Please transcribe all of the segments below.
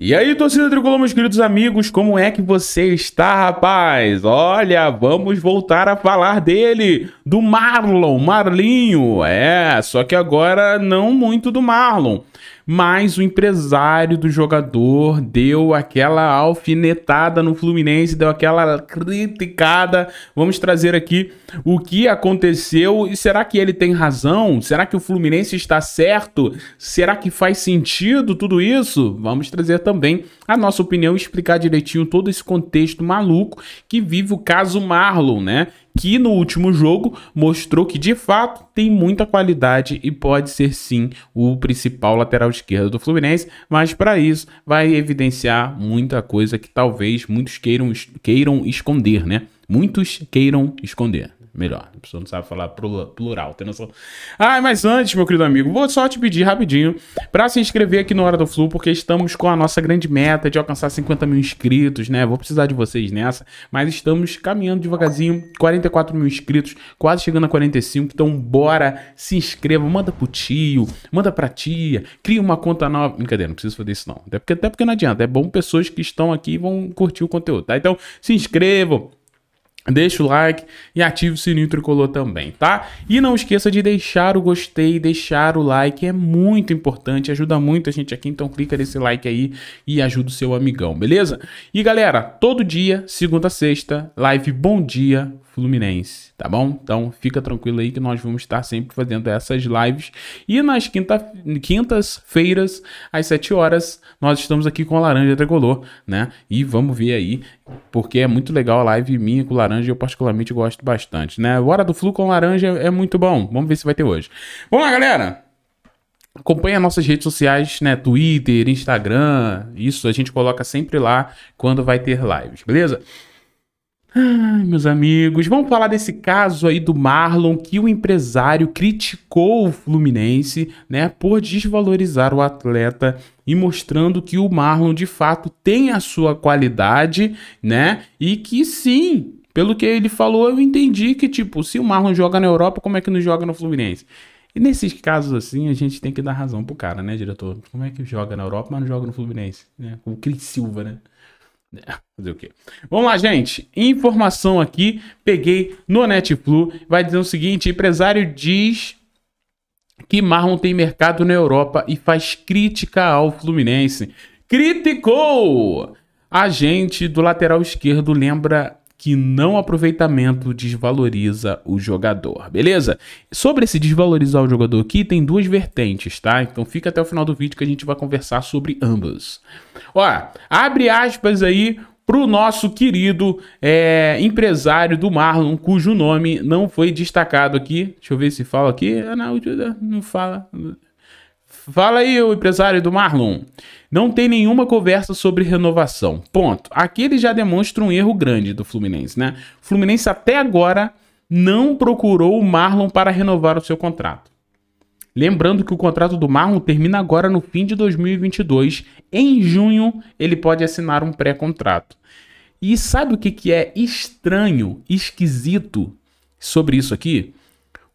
E aí, torcida tricolor, meus queridos amigos, como é que você está, rapaz? Olha, vamos voltar a falar dele, do Marlon, Marlinho. É, só que agora não muito do Marlon mas o empresário do jogador deu aquela alfinetada no Fluminense, deu aquela criticada. Vamos trazer aqui o que aconteceu e será que ele tem razão? Será que o Fluminense está certo? Será que faz sentido tudo isso? Vamos trazer também a nossa opinião, é explicar direitinho todo esse contexto maluco que vive o caso Marlon, né? Que no último jogo mostrou que de fato tem muita qualidade e pode ser sim o principal lateral esquerdo do Fluminense, mas para isso vai evidenciar muita coisa que talvez muitos queiram, queiram esconder, né? Muitos queiram esconder melhor. A pessoa não sabe falar plural, tem noção? Ah, mas antes, meu querido amigo, vou só te pedir rapidinho para se inscrever aqui no Hora do Flu, porque estamos com a nossa grande meta de alcançar 50 mil inscritos, né? Vou precisar de vocês nessa, mas estamos caminhando devagarzinho, 44 mil inscritos, quase chegando a 45, então bora, se inscreva, manda pro tio, manda pra tia, cria uma conta nova. Brincadeira, não preciso fazer isso não. Até porque, até porque não adianta, é bom pessoas que estão aqui vão curtir o conteúdo, tá? Então, se inscrevam, Deixa o like e ative o sininho tricolor também, tá? E não esqueça de deixar o gostei, deixar o like, é muito importante, ajuda muito a gente aqui, então clica nesse like aí e ajuda o seu amigão, beleza? E galera, todo dia, segunda a sexta, live Bom Dia Fluminense, tá bom? Então fica tranquilo aí que nós vamos estar sempre fazendo essas lives. E nas quinta, quintas-feiras, às 7 horas, nós estamos aqui com a Laranja Tricolor, né? E vamos ver aí, porque é muito legal a live minha com Laranja laranja, eu particularmente gosto bastante, né? Hora do Flu com laranja é muito bom. Vamos ver se vai ter hoje. Vamos lá, galera! Acompanha nossas redes sociais, né? Twitter, Instagram, isso a gente coloca sempre lá quando vai ter lives, beleza? Ai, meus amigos, vamos falar desse caso aí do Marlon, que o empresário criticou o Fluminense, né, por desvalorizar o atleta e mostrando que o Marlon de fato tem a sua qualidade, né, e que sim, pelo que ele falou, eu entendi que, tipo, se o Marlon joga na Europa, como é que não joga no Fluminense? E nesses casos assim, a gente tem que dar razão pro cara, né, diretor? Como é que joga na Europa, mas não joga no Fluminense? Né? O Cris Silva, né? É, fazer o quê? Vamos lá, gente. Informação aqui, peguei no Netflu. Vai dizer o seguinte: empresário diz que Marlon tem mercado na Europa e faz crítica ao Fluminense. Criticou! Agente do lateral esquerdo lembra que não aproveitamento desvaloriza o jogador, beleza? Sobre esse desvalorizar o jogador aqui, tem duas vertentes, tá? Então fica até o final do vídeo que a gente vai conversar sobre ambas. Ó, abre aspas aí pro nosso querido é, empresário do Marlon, cujo nome não foi destacado aqui. Deixa eu ver se fala aqui. Ah, não, não fala. Fala aí, o empresário do Marlon. Não tem nenhuma conversa sobre renovação. Ponto. Aqui ele já demonstra um erro grande do Fluminense, né? O Fluminense até agora não procurou o Marlon para renovar o seu contrato. Lembrando que o contrato do Marlon termina agora no fim de 2022. Em junho, ele pode assinar um pré-contrato. E sabe o que, que é estranho, esquisito sobre isso aqui?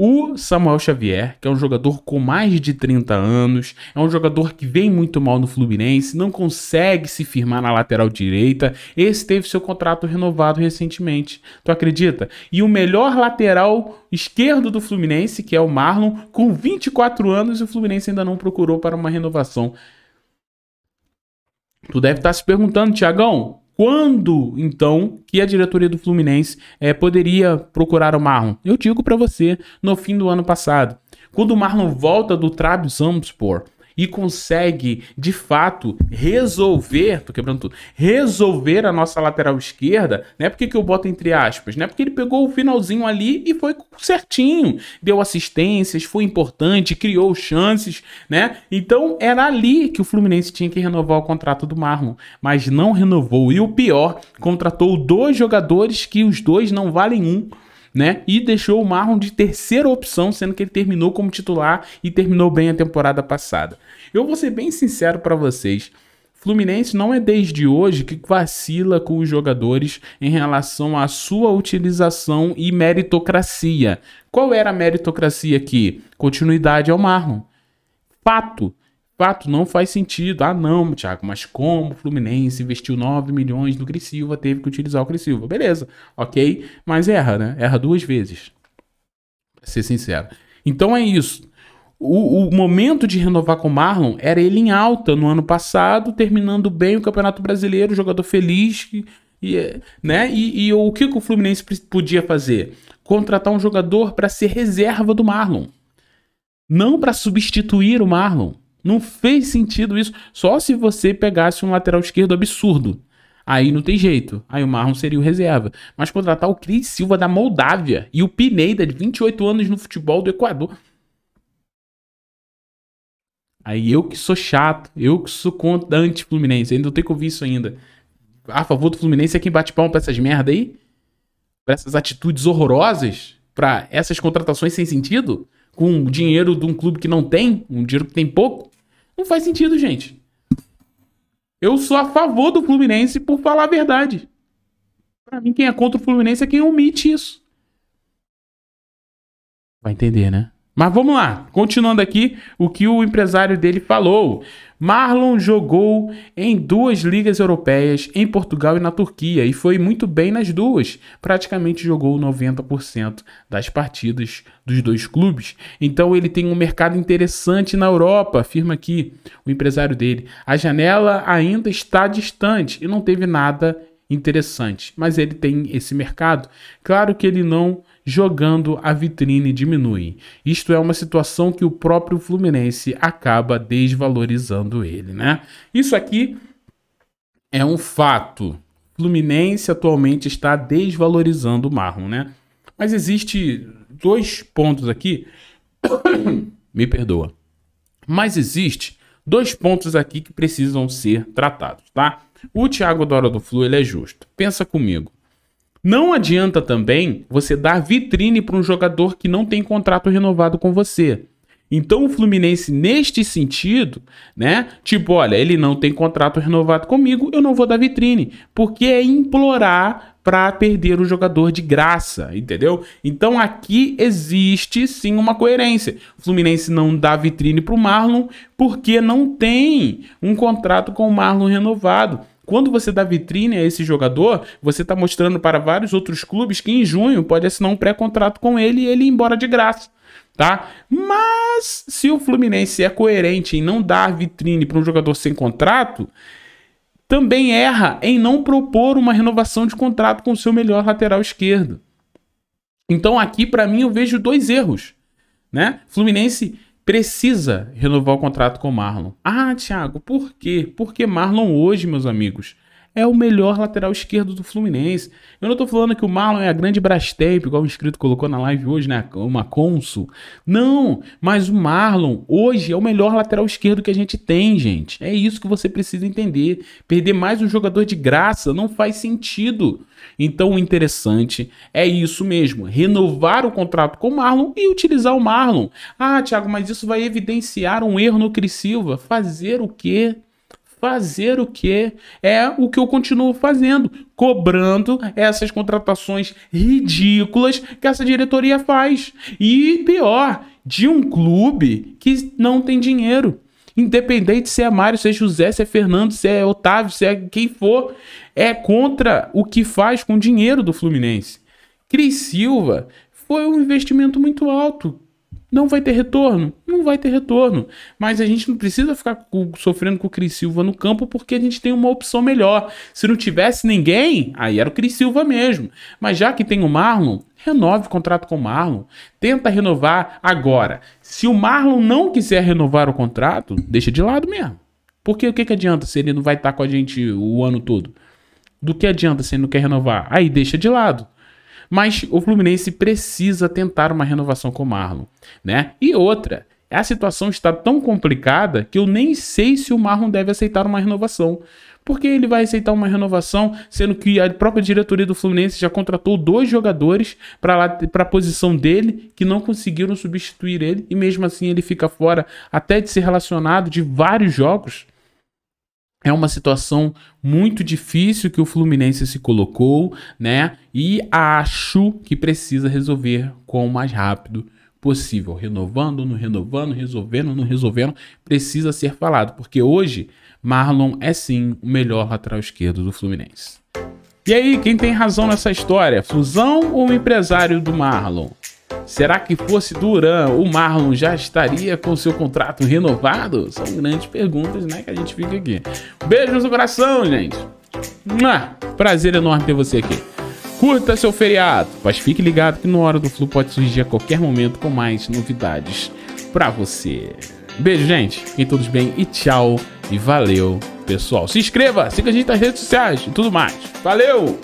O Samuel Xavier, que é um jogador com mais de 30 anos, é um jogador que vem muito mal no Fluminense, não consegue se firmar na lateral direita. Esse teve seu contrato renovado recentemente. Tu acredita? E o melhor lateral esquerdo do Fluminense, que é o Marlon, com 24 anos, o Fluminense ainda não procurou para uma renovação. Tu deve estar tá se perguntando, Tiagão, quando, então, que a diretoria do Fluminense é, poderia procurar o Marlon? Eu digo para você, no fim do ano passado. Quando o Marlon volta do Trabzonspor, e consegue de fato resolver, tô quebrando tudo, resolver a nossa lateral esquerda, né? Porque que, que eu boto entre aspas? Né? Porque ele pegou o finalzinho ali e foi certinho, deu assistências, foi importante, criou chances, né? Então era ali que o Fluminense tinha que renovar o contrato do Marlon, mas não renovou. E o pior, contratou dois jogadores que os dois não valem um né? E deixou o Marlon de terceira opção, sendo que ele terminou como titular e terminou bem a temporada passada. Eu vou ser bem sincero para vocês. Fluminense não é desde hoje que vacila com os jogadores em relação à sua utilização e meritocracia. Qual era a meritocracia aqui? Continuidade ao Marlon. Fato. Fato, não faz sentido. Ah, não, Thiago, mas como o Fluminense investiu 9 milhões no Cris Silva, teve que utilizar o Cris Silva. Beleza, ok, mas erra, né? Erra duas vezes. Pra ser sincero. Então é isso. O, o, momento de renovar com o Marlon era ele em alta no ano passado, terminando bem o Campeonato Brasileiro, jogador feliz, e, né? E, e o que, que o Fluminense podia fazer? Contratar um jogador para ser reserva do Marlon, não para substituir o Marlon. Não fez sentido isso. Só se você pegasse um lateral esquerdo absurdo. Aí não tem jeito. Aí o Marlon seria o reserva. Mas contratar o Cris Silva da Moldávia e o Pineda, de 28 anos no futebol do Equador. Aí eu que sou chato, eu que sou contra anti-Fluminense, ainda tenho que ouvir isso ainda. A favor do Fluminense é quem bate palma pra essas merda aí? Pra essas atitudes horrorosas? Pra essas contratações sem sentido? com o dinheiro de um clube que não tem, um dinheiro que tem pouco, não faz sentido, gente. Eu sou a favor do Fluminense por falar a verdade. Para mim, quem é contra o Fluminense é quem omite isso. Vai entender, né? Mas vamos lá, continuando aqui o que o empresário dele falou. Marlon jogou em duas ligas europeias, em Portugal e na Turquia, e foi muito bem nas duas. Praticamente jogou 90% das partidas dos dois clubes. Então ele tem um mercado interessante na Europa, afirma aqui o empresário dele. A janela ainda está distante e não teve nada interessante, mas ele tem esse mercado. Claro que ele não jogando a vitrine diminui. Isto é uma situação que o próprio Fluminense acaba desvalorizando ele, né? Isso aqui é um fato. Fluminense atualmente está desvalorizando o Marlon, né? Mas existe dois pontos aqui. Me perdoa. Mas existe dois pontos aqui que precisam ser tratados, tá? O Thiago Dora do Flu, ele é justo. Pensa comigo. Não adianta também você dar vitrine para um jogador que não tem contrato renovado com você. Então o Fluminense neste sentido, né? Tipo, olha, ele não tem contrato renovado comigo, eu não vou dar vitrine, porque é implorar para perder o jogador de graça, entendeu? Então aqui existe sim uma coerência. O Fluminense não dá vitrine para o Marlon porque não tem um contrato com o Marlon renovado. Quando você dá vitrine a esse jogador, você está mostrando para vários outros clubes que em junho pode assinar um pré-contrato com ele e ele ir embora de graça tá? Mas se o Fluminense é coerente em não dar vitrine para um jogador sem contrato, também erra em não propor uma renovação de contrato com o seu melhor lateral esquerdo. Então aqui para mim eu vejo dois erros, né? Fluminense precisa renovar o contrato com o Marlon. Ah, Thiago, por quê? Porque Marlon hoje, meus amigos, é o melhor lateral esquerdo do Fluminense. Eu não tô falando que o Marlon é a grande Brastemp, igual o inscrito colocou na live hoje, né? Uma Consul. Não, mas o Marlon hoje é o melhor lateral esquerdo que a gente tem, gente. É isso que você precisa entender. Perder mais um jogador de graça não faz sentido. Então, o interessante é isso mesmo: renovar o contrato com o Marlon e utilizar o Marlon. Ah, Thiago, mas isso vai evidenciar um erro no Cris Silva. Fazer o quê? fazer o que é o que eu continuo fazendo, cobrando essas contratações ridículas que essa diretoria faz. E pior, de um clube que não tem dinheiro. Independente se é Mário, se é José, se é Fernando, se é Otávio, se é quem for, é contra o que faz com o dinheiro do Fluminense. Cris Silva foi um investimento muito alto não vai ter retorno? Não vai ter retorno. Mas a gente não precisa ficar sofrendo com o Cris Silva no campo porque a gente tem uma opção melhor. Se não tivesse ninguém, aí era o Cris Silva mesmo. Mas já que tem o Marlon, renove o contrato com o Marlon. Tenta renovar agora. Se o Marlon não quiser renovar o contrato, deixa de lado mesmo. Porque o que, que adianta se ele não vai estar com a gente o ano todo? Do que adianta se ele não quer renovar? Aí deixa de lado. Mas o Fluminense precisa tentar uma renovação com o Marlon, né? E outra, a situação está tão complicada que eu nem sei se o Marlon deve aceitar uma renovação. Porque ele vai aceitar uma renovação, sendo que a própria diretoria do Fluminense já contratou dois jogadores para a posição dele que não conseguiram substituir ele, e mesmo assim ele fica fora até de ser relacionado de vários jogos. É uma situação muito difícil que o Fluminense se colocou, né? E acho que precisa resolver com o mais rápido possível. Renovando, não renovando, resolvendo, não resolvendo, precisa ser falado, porque hoje Marlon é sim o melhor lateral esquerdo do Fluminense. E aí, quem tem razão nessa história? Fusão ou empresário do Marlon? Será que fosse Duran, o Marlon já estaria com seu contrato renovado? São grandes perguntas, né, que a gente fica aqui. Beijos no coração, gente. Prazer enorme ter você aqui. Curta seu feriado, mas fique ligado que no Hora do Flu pode surgir a qualquer momento com mais novidades para você. Beijo, gente. Fiquem todos bem e tchau. E valeu, pessoal. Se inscreva, siga a gente nas redes sociais e tudo mais. Valeu!